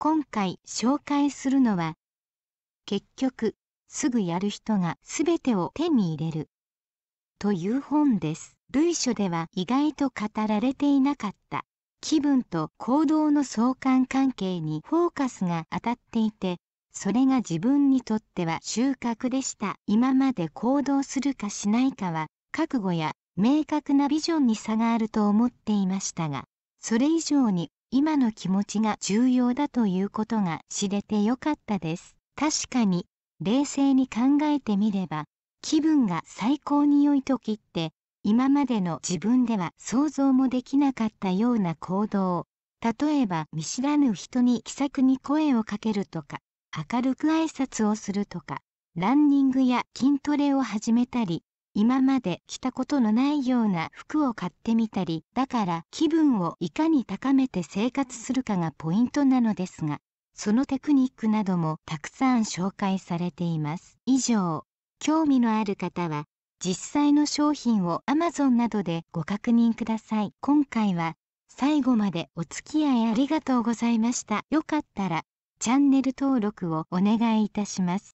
今回紹介するのは結局すぐやる人が全てを手に入れるという本です類書では意外と語られていなかった気分と行動の相関関係にフォーカスが当たっていてそれが自分にとっては収穫でした今まで行動するかしないかは覚悟や明確なビジョンに差があると思っていましたがそれ以上に今の気持ちが重要だということが知れてよかったです。確かに、冷静に考えてみれば、気分が最高に良い時って、今までの自分では想像もできなかったような行動、例えば見知らぬ人に気さくに声をかけるとか、明るく挨拶をするとか、ランニングや筋トレを始めたり、今まで着たことのないような服を買ってみたりだから気分をいかに高めて生活するかがポイントなのですがそのテクニックなどもたくさん紹介されています以上興味のある方は実際の商品を Amazon などでご確認ください今回は最後までお付き合いありがとうございましたよかったらチャンネル登録をお願いいたします